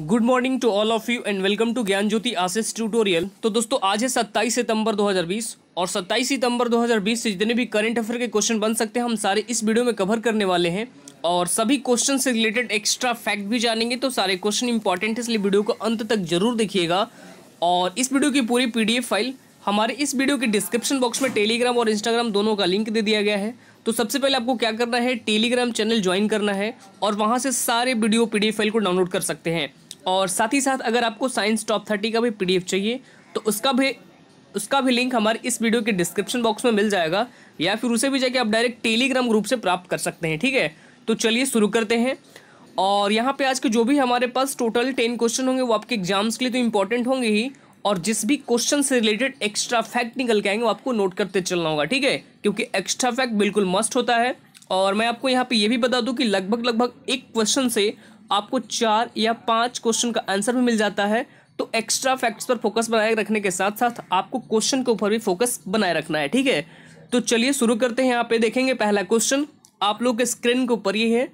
good morning to all of you and welcome to Gyan Jyoti Ashish tutorial तो दोस्तों आज है सत्ताईस सितंबर 2020 और सत्ताईस सितंबर 2020 से जितने भी करंट अफेयर के क्वेश्चन बन सकते हैं हम सारे इस वीडियो में कवर करने वाले हैं और सभी क्वेश्चन से रिलेटेड एक्स्ट्रा फैक्ट भी जानेंगे तो सारे क्वेश्चन इंपॉर्टेंट है इसलिए वीडियो को अंत तक जरूर देखिएगा और इस वीडियो की पूरी पी फाइल हमारे इस वीडियो के डिस्क्रिप्शन बॉक्स में टेलीग्राम और इंस्टाग्राम दोनों का लिंक दे दिया गया है तो सबसे पहले आपको क्या करना है टेलीग्राम चैनल ज्वाइन करना है और वहाँ से सारे वीडियो पी फाइल को डाउनलोड कर सकते हैं और साथ ही साथ अगर आपको साइंस टॉप थर्टी का भी पी चाहिए तो उसका भी उसका भी लिंक हमारे इस वीडियो के डिस्क्रिप्शन बॉक्स में मिल जाएगा या फिर उसे भी जाके आप डायरेक्ट टेलीग्राम ग्रुप से प्राप्त कर सकते हैं ठीक है तो चलिए शुरू करते हैं और यहाँ पे आज के जो भी हमारे पास टोटल टेन क्वेश्चन होंगे वो आपके एग्जाम्स के लिए तो इम्पॉर्टेंट होंगे ही और जिस भी क्वेश्चन से रिलेटेड एक्स्ट्रा फैक्ट निकल के आएंगे वो आपको नोट करते चलना होगा ठीक है क्योंकि एक्स्ट्रा फैक्ट बिल्कुल मस्ट होता है और मैं आपको यहाँ पे ये भी बता दूँ कि लगभग लगभग एक क्वेश्चन से आपको चार या पाँच क्वेश्चन का आंसर भी मिल जाता है तो एक्स्ट्रा फैक्ट्स पर फोकस बनाए रखने के साथ साथ आपको क्वेश्चन के ऊपर भी फोकस बनाए रखना है ठीक है तो चलिए शुरू करते हैं यहाँ पे देखेंगे पहला क्वेश्चन आप लोग के स्क्रीन के ऊपर ये है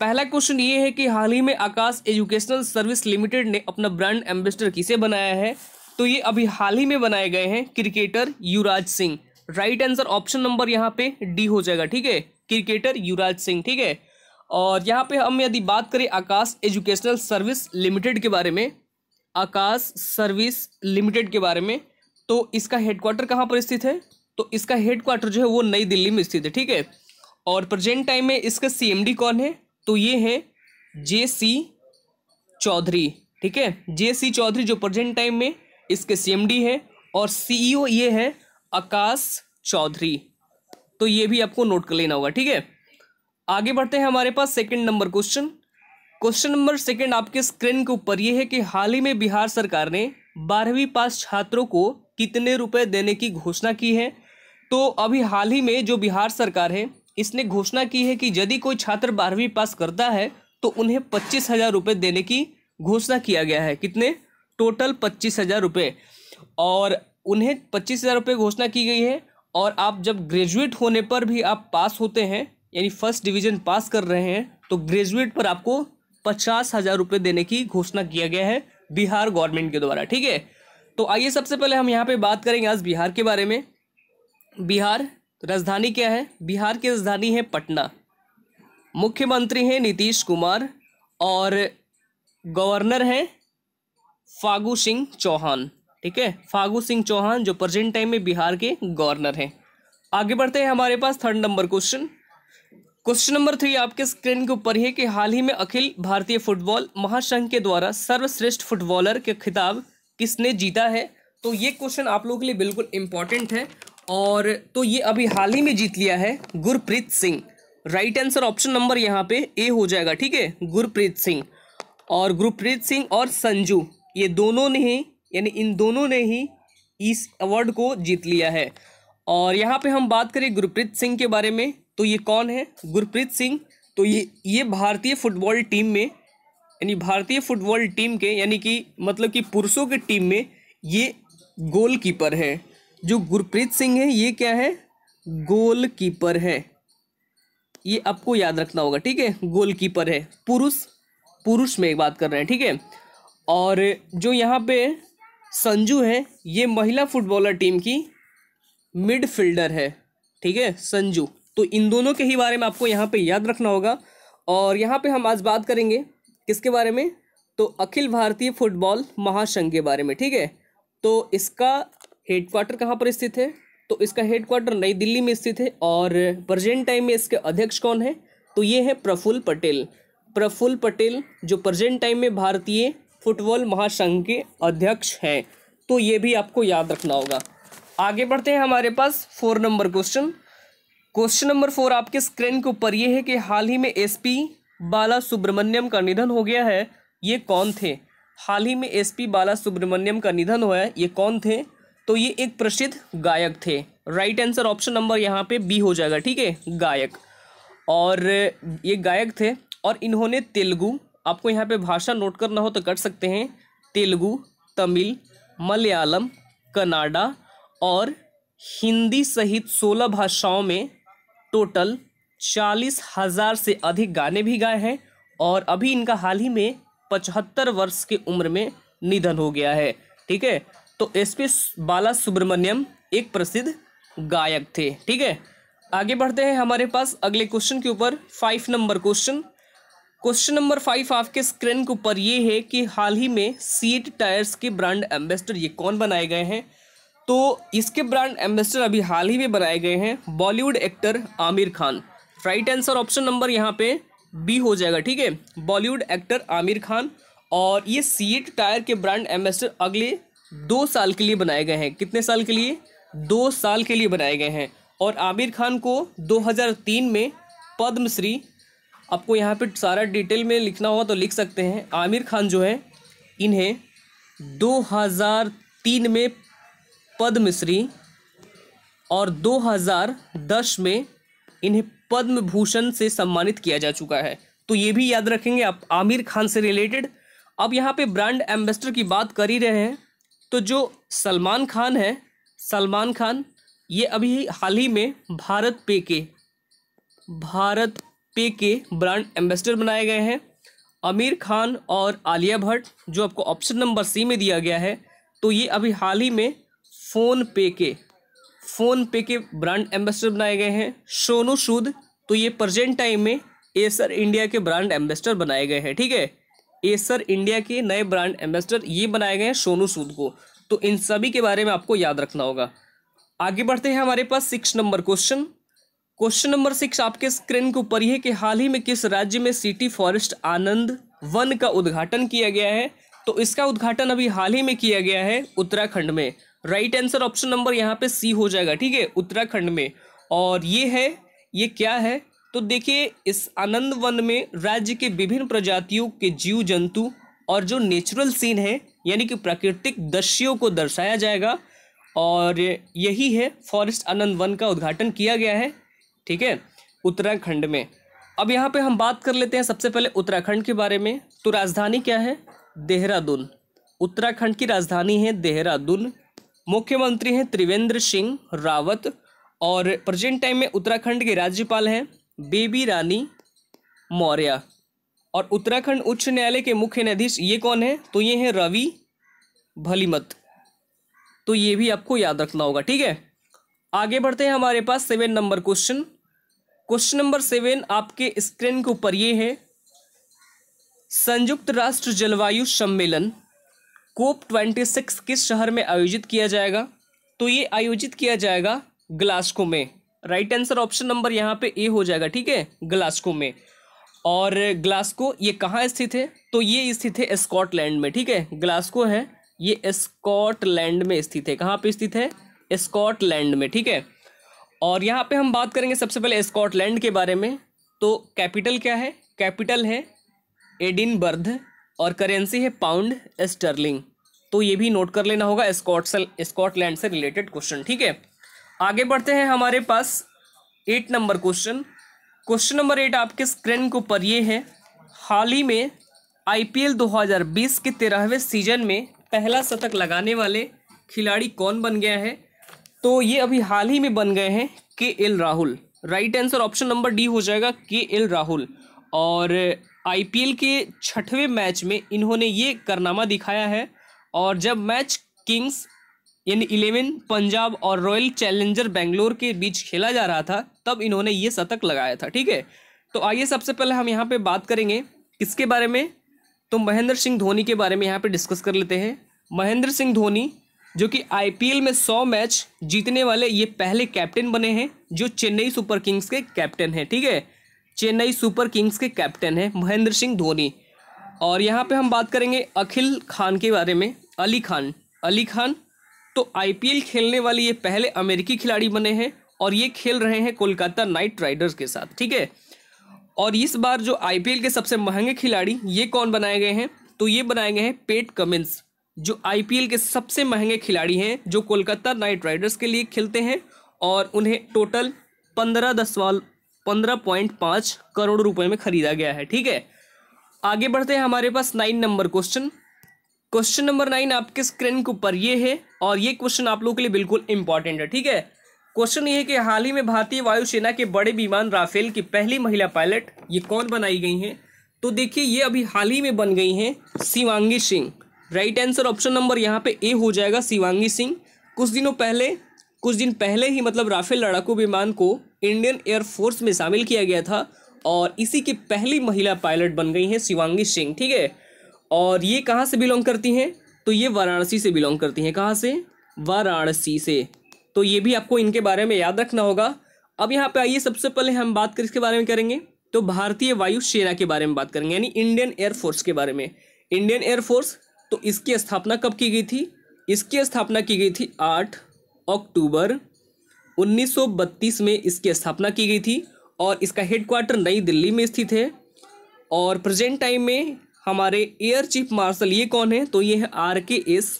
पहला क्वेश्चन ये है कि हाल ही में आकाश एजुकेशनल सर्विस लिमिटेड ने अपना ब्रांड एम्बेसडर किसे बनाया है तो ये अभी हाल ही में बनाए गए हैं cricketer Yuvraj Singh right answer option number यहाँ पे डी हो जाएगा ठीक है क्रिकेटर युवराज सिंह ठीक है और यहाँ पे हम यदि बात करें आकाश एजुकेशनल सर्विस लिमिटेड के बारे में आकाश सर्विस लिमिटेड के बारे में तो इसका हेडक्वार्टर कहाँ पर स्थित है तो इसका हेडक्वार्टर जो है वो नई दिल्ली में स्थित है ठीक है और प्रजेंट टाइम में इसका सी कौन है तो ये है जे सी चौधरी ठीक है जे सी चौधरी जो प्रजेंट टाइम में इसके सीएमडी है और सी e ये है आकाश चौधरी तो ये भी आपको नोट कर लेना होगा ठीक है आगे बढ़ते हैं हमारे पास second number question question number second आपके स्क्रीन के ऊपर ये है कि हाल ही में बिहार सरकार ने बारहवीं पास छात्रों को कितने रुपए देने की घोषणा की है तो अभी हाल ही में जो बिहार सरकार है इसने घोषणा की है कि यदि कोई छात्र बारहवीं पास करता है तो उन्हें पच्चीस हज़ार रुपये देने की घोषणा किया गया है कितने टोटल पच्चीस हज़ार रुपये और उन्हें पच्चीस हज़ार रुपये घोषणा की गई है और आप जब ग्रेजुएट होने पर भी आप पास होते हैं यानी फर्स्ट डिवीजन पास कर रहे हैं तो ग्रेजुएट पर आपको पचास हज़ार रुपये देने की घोषणा किया गया है बिहार गवर्नमेंट के द्वारा ठीक है तो आइए सबसे पहले हम यहाँ पे बात करेंगे आज बिहार के बारे में बिहार राजधानी क्या है बिहार की राजधानी है पटना मुख्यमंत्री हैं नीतीश कुमार और गवर्नर हैं फागू सिंह चौहान ठीक है फागू सिंह चौहान जो प्रजेंट टाइम में बिहार के गवर्नर हैं आगे बढ़ते हैं हमारे पास third number question question number three आपके स्क्रीन के ऊपर है कि हाल ही में अखिल भारतीय फुटबॉल महासंघ के द्वारा सर्वश्रेष्ठ फुटबॉलर के खिताब किसने जीता है तो ये क्वेश्चन आप लोगों के लिए बिल्कुल इम्पॉर्टेंट है और तो ये अभी हाल ही में जीत लिया है Gurpreet Singh right answer option number यहाँ पे ए हो जाएगा ठीक है गुरप्रीत सिंह और गुरप्रीत सिंह और संजू ये दोनों ने ही यानी इन दोनों ने ही इस अवार्ड को जीत लिया है और यहाँ पे हम बात करें गुरप्रीत सिंह के बारे में तो ये कौन है गुरप्रीत सिंह तो ये ये भारतीय फुटबॉल टीम में यानी भारतीय फुटबॉल टीम के यानी कि मतलब कि पुरुषों के टीम में ये गोलकीपर है जो गुरप्रीत सिंह है ये क्या है गोलकीपर है ये आपको याद रखना होगा ठीक है गोलकीपर है पुरुष पुरुष में एक बात कर रहे हैं ठीक है और जो यहाँ पे संजू है ये महिला फुटबॉलर टीम की मिडफील्डर है ठीक है संजू तो इन दोनों के ही बारे में आपको यहाँ पे याद रखना होगा और यहाँ पे हम आज बात करेंगे किसके बारे में तो अखिल भारतीय फुटबॉल महासंघ के बारे में ठीक है तो इसका हेडक्वार्टर कहाँ पर स्थित है तो इसका हेडक्वार्टर नई दिल्ली में स्थित है और प्रजेंट टाइम में इसके अध्यक्ष कौन है तो ये है प्रफुल्ल पटेल प्रफुल्ल पटेल जो प्रजेंट टाइम में भारतीय फुटबॉल महासंघ के अध्यक्ष हैं तो ये भी आपको याद रखना होगा आगे बढ़ते हैं हमारे पास four number question question number four आपके स्क्रीन के ऊपर ये है कि हाल ही में एसपी बाला सुब्रमण्यम का निधन हो गया है ये कौन थे हाल ही में एसपी बाला सुब्रमण्यम का निधन हुआ है ये कौन थे तो ये एक प्रसिद्ध गायक थे राइट आंसर ऑप्शन नंबर यहाँ पे बी हो जाएगा ठीक है गायक और ये गायक थे और इन्होंने तेलुगु आपको यहाँ पे भाषा नोट करना हो तो कर सकते हैं तेलुगु तमिल मलयालम कनाडा और हिंदी सहित सोलह भाषाओं में टोटल चालीस हजार से अधिक गाने भी गाए हैं और अभी इनका हाल ही में पचहत्तर वर्ष की उम्र में निधन हो गया है ठीक है तो एस पी बाला सुब्रमण्यम एक प्रसिद्ध गायक थे ठीक है आगे बढ़ते हैं हमारे पास अगले क्वेश्चन के ऊपर five number question question number five आपके स्क्रीन के ऊपर ये है कि हाल ही में सीट टायर्स के ब्रांड एम्बेसडर ये कौन बनाए गए हैं तो इसके ब्रांड एम्बेसडर अभी हाल ही में बनाए गए हैं Bollywood actor Aamir Khan right answer option number यहाँ पे बी हो जाएगा ठीक है बॉलीवुड एक्टर आमिर खान और ये सीट टायर के ब्रांड एम्बेसडर अगले दो साल के लिए बनाए गए हैं कितने साल के लिए दो साल के लिए बनाए गए हैं और आमिर खान को 2003 में पद्मश्री आपको यहाँ पे सारा डिटेल में लिखना होगा तो लिख सकते हैं आमिर खान जो है इन्हें 2003 में पद्मश्री और 2010 में इन्हें पद्म भूषण से सम्मानित किया जा चुका है तो ये भी याद रखेंगे आप आमिर खान से रिलेटेड अब यहाँ पे ब्रांड एम्बेसडर की बात कर ही रहे हैं तो जो सलमान खान है सलमान खान ये अभी हाल ही में भारत पे के भारत पे के ब्रांड एम्बेसडर बनाए गए हैं आमिर खान और आलिया भट्ट जो आपको ऑप्शन नंबर सी में दिया गया है तो ये अभी हाल ही में फोन पे के फोन पे के ब्रांड एम्बेसडर बनाए गए हैं सोनू सूद तो ये प्रेजेंट टाइम में एसर इंडिया के ब्रांड एम्बेसडर बनाए गए हैं ठीक है एसर इंडिया के नए ब्रांड एम्बेसडर ये बनाए गए हैं सोनू सूद को तो इन सभी के बारे में आपको याद रखना होगा आगे बढ़ते हैं हमारे पास six number question question number six आपके स्क्रीन के ऊपर ही है कि हाल ही में किस राज्य में सिटी फॉरेस्ट आनंद वन का उद्घाटन किया गया है तो इसका उद्घाटन अभी हाल ही में किया गया है उत्तराखंड में राइट आंसर ऑप्शन नंबर यहाँ पे सी हो जाएगा ठीक है उत्तराखंड में और ये है ये क्या है तो देखिए इस आनंद वन में राज्य के विभिन्न प्रजातियों के जीव जंतु और जो नेचुरल सीन है यानी कि प्राकृतिक दृश्यों को दर्शाया जाएगा और यही है फॉरेस्ट आनंद वन का उद्घाटन किया गया है ठीक है उत्तराखंड में अब यहाँ पे हम बात कर लेते हैं सबसे पहले उत्तराखंड के बारे में तो राजधानी क्या है देहरादून उत्तराखंड की राजधानी है देहरादून मुख्यमंत्री हैं त्रिवेंद्र सिंह रावत और प्रेजेंट टाइम में उत्तराखंड के राज्यपाल हैं बेबी रानी मौर्य और उत्तराखंड उच्च न्यायालय के मुख्य न्यायाधीश ये कौन है तो ये हैं रवि भलीमत तो ये भी आपको याद रखना होगा ठीक है आगे बढ़ते हैं हमारे पास seven number question question number seven आपके स्क्रीन के ऊपर ये है संयुक्त राष्ट्र जलवायु सम्मेलन कोप ट्वेंटी सिक्स किस शहर में आयोजित किया जाएगा तो ये आयोजित किया जाएगा ग्लास्को में राइट आंसर ऑप्शन नंबर यहाँ पे ए हो जाएगा ठीक है ग्लास्को में और ग्लास्को ये कहाँ स्थित है तो ये स्थित है स्कॉटलैंड में ठीक है ग्लास्को है ये स्कॉटलैंड में स्थित है कहाँ पे स्थित है स्कॉटलैंड में ठीक है और यहाँ पे हम बात करेंगे सबसे पहले स्कॉटलैंड के बारे में तो कैपिटल क्या है कैपिटल है एडिनबर्ध और करेंसी है पाउंड स्टर्लिंग तो ये भी नोट कर लेना होगा स्कॉट स्कॉटलैंड से रिलेटेड क्वेश्चन ठीक है आगे बढ़ते हैं हमारे पास eight number question question number eight आपके स्क्रीन के ऊपर ये है हाल ही में आईपीएल 2020 के तेरहवें सीजन में पहला शतक लगाने वाले खिलाड़ी कौन बन गया है तो ये अभी हाल ही में बन गए हैं K L Rahul right answer option number D हो जाएगा के एल राहुल और आईपीएल के छठवें मैच में इन्होंने ये करनामा दिखाया है और जब मैच किंग्स यानी इलेवन पंजाब और रॉयल चैलेंजर बेंगलोर के बीच खेला जा रहा था तब इन्होंने ये शतक लगाया था ठीक है तो आइए सबसे पहले हम यहाँ पे बात करेंगे किसके बारे में तो महेंद्र सिंह धोनी के बारे में यहाँ पे डिस्कस कर लेते हैं महेंद्र सिंह धोनी जो कि आईपीएल में सौ मैच जीतने वाले ये पहले कैप्टन बने हैं जो चेन्नई सुपर किंग्स के कैप्टन हैं ठीक है चेन्नई सुपर किंग्स के कैप्टन हैं महेंद्र सिंह धोनी और यहाँ पे हम बात करेंगे अखिल खान के बारे में अली खान अली खान तो आईपीएल खेलने वाले ये पहले अमेरिकी खिलाड़ी बने हैं और ये खेल रहे हैं कोलकाता नाइट राइडर्स के साथ ठीक है और इस बार जो आईपीएल के सबसे महंगे खिलाड़ी ये कौन बनाए गए हैं तो ये बनाए गए हैं पेट कमिंस जो आईपीएल के सबसे महंगे खिलाड़ी हैं जो कोलकाता नाइट राइडर्स के लिए खेलते हैं और उन्हें टोटल पंद्रह दसवाल पंद्रह पॉइंट पाँच करोड़ रुपए में खरीदा गया है ठीक है आगे बढ़ते हैं हमारे पास nine number question question number nine आपके स्क्रीन के ऊपर ये है और ये क्वेश्चन आप लोगों के लिए बिल्कुल इंपॉर्टेंट है ठीक है क्वेश्चन ये है कि हाल ही में भारतीय वायुसेना के बड़े विमान राफेल की पहली महिला पायलट ये कौन बनाई गई हैं तो देखिए ये अभी हाल ही में बन गई हैं Shivangi Singh right answer option number यहाँ पे ए हो जाएगा शिवांगी सिंह कुछ दिनों पहले कुछ दिन पहले ही मतलब राफेल लड़ाकू विमान को इंडियन एयरफोर्स में शामिल किया गया था और इसी की पहली महिला पायलट बन गई हैं शिवांगी सिंह ठीक है और ये कहाँ से बिलोंग करती हैं तो ये वाराणसी से बिलोंग करती हैं कहाँ से वाराणसी से तो ये भी आपको इनके बारे में याद रखना होगा अब यहाँ पे आइए सबसे पहले हम बात कर इसके बारे में करेंगे तो भारतीय वायुसेना के बारे में बात करेंगे यानी इंडियन एयरफोर्स के बारे में इंडियन एयरफोर्स तो इसकी स्थापना कब की गई थी इसकी स्थापना की गई थी आठ अक्टूबर 1932 में इसकी स्थापना की गई थी और इसका हेडक्वार्टर नई दिल्ली में स्थित है और प्रेजेंट टाइम में हमारे एयर चीफ मार्शल ये कौन है तो ये है आर के एस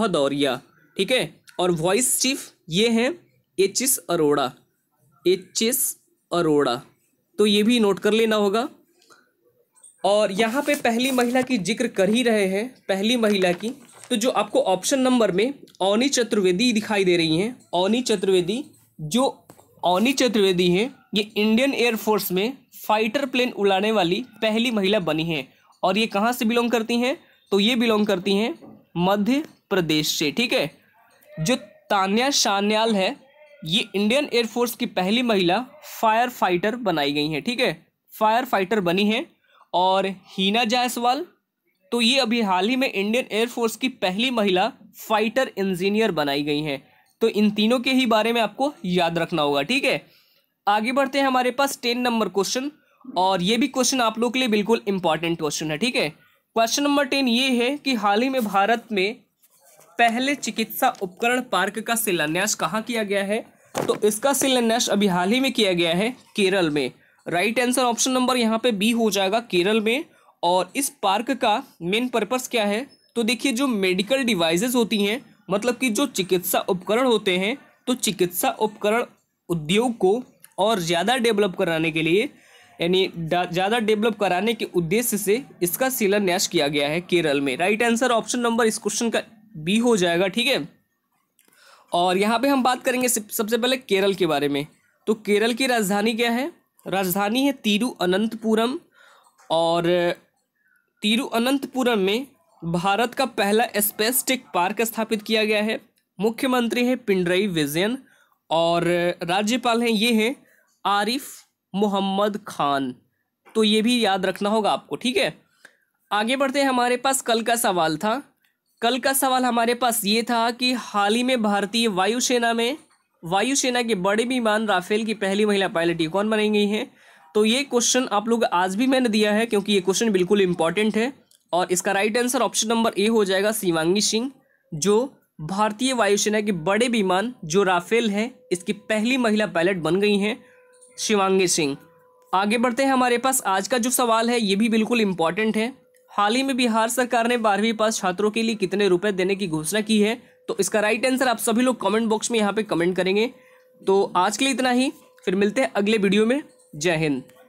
भदौरिया ठीक है और वॉइस चीफ ये हैं H S Arora H S Arora तो ये भी नोट कर लेना होगा और यहाँ पे पहली महिला की जिक्र कर ही रहे हैं पहली महिला की तो जो आपको ऑप्शन नंबर में ओनी चतुर्वेदी दिखाई दे रही हैं ओनी चतुर्वेदी जो ओनी चतुर्वेदी हैं ये इंडियन एयरफोर्स में फाइटर प्लेन उड़ाने वाली पहली महिला बनी हैं और ये कहाँ से बिलोंग करती हैं तो ये बिलोंग करती हैं मध्य प्रदेश से ठीक है जो तान्या शान्याल है ये इंडियन एयरफोर्स की पहली महिला फायर फाइटर बनाई गई हैं ठीक है फायर फाइटर बनी हैं और हीना जायसवाल तो ये अभी हाल ही में इंडियन एयरफोर्स की पहली महिला फाइटर इंजीनियर बनाई गई हैं तो इन तीनों के ही बारे में आपको याद रखना होगा ठीक है आगे बढ़ते हैं हमारे पास टेन नंबर क्वेश्चन और ये भी क्वेश्चन आप लोग के लिए बिल्कुल इंपॉर्टेंट क्वेश्चन है ठीक है क्वेश्चन नंबर टेन ये है कि हाल ही में भारत में पहले चिकित्सा उपकरण पार्क का शिलान्यास कहाँ किया गया है तो इसका शिलान्यास अभी हाल ही में किया गया है केरल में राइट आंसर ऑप्शन नंबर यहाँ पे बी हो जाएगा केरल में और इस पार्क का मेन पर्पस क्या है तो देखिए जो मेडिकल डिवाइसेस होती हैं मतलब कि जो चिकित्सा उपकरण होते हैं तो चिकित्सा उपकरण उद्योग को और ज़्यादा डेवलप कराने के लिए यानी ज़्यादा डेवलप कराने के उद्देश्य से इसका शिलान्यास किया गया है केरल में राइट आंसर ऑप्शन नंबर इस क्वेश्चन का बी हो जाएगा ठीक है और यहाँ पे हम बात करेंगे सबसे पहले केरल के बारे में तो केरल की राजधानी क्या है राजधानी है तिरुअनंतपुरम और तिरुअनंतपुरम में भारत का पहला स्पेस टेक पार्क स्थापित किया गया है मुख्यमंत्री है पिंडरई विजयन और राज्यपाल हैं ये हैं आरिफ मोहम्मद खान तो ये भी याद रखना होगा आपको ठीक है आगे बढ़ते हैं हमारे पास कल का सवाल था कल का सवाल हमारे पास ये था कि हाल ही में भारतीय वायुसेना में वायुसेना के बड़े विमान राफेल की पहली महिला पायलट कौन बनाई गई हैं तो ये क्वेश्चन आप लोग आज भी मैंने दिया है क्योंकि ये क्वेश्चन बिल्कुल इंपॉर्टेंट है और इसका right answer option number A हो जाएगा शिवांगी सिंह जो भारतीय वायुसेना के बड़े विमान जो राफेल हैं इसकी पहली महिला पायलट बन गई हैं शिवांगी सिंह आगे बढ़ते हैं हमारे पास आज का जो सवाल है ये भी बिल्कुल इम्पॉर्टेंट है हाल ही में बिहार सरकार ने बारहवीं पास छात्रों के लिए कितने रुपए देने की घोषणा की है तो इसका राइट आंसर आप सभी लोग कमेंट बॉक्स में यहाँ पे कमेंट करेंगे तो आज के लिए इतना ही फिर मिलते हैं अगले वीडियो में जय हिंद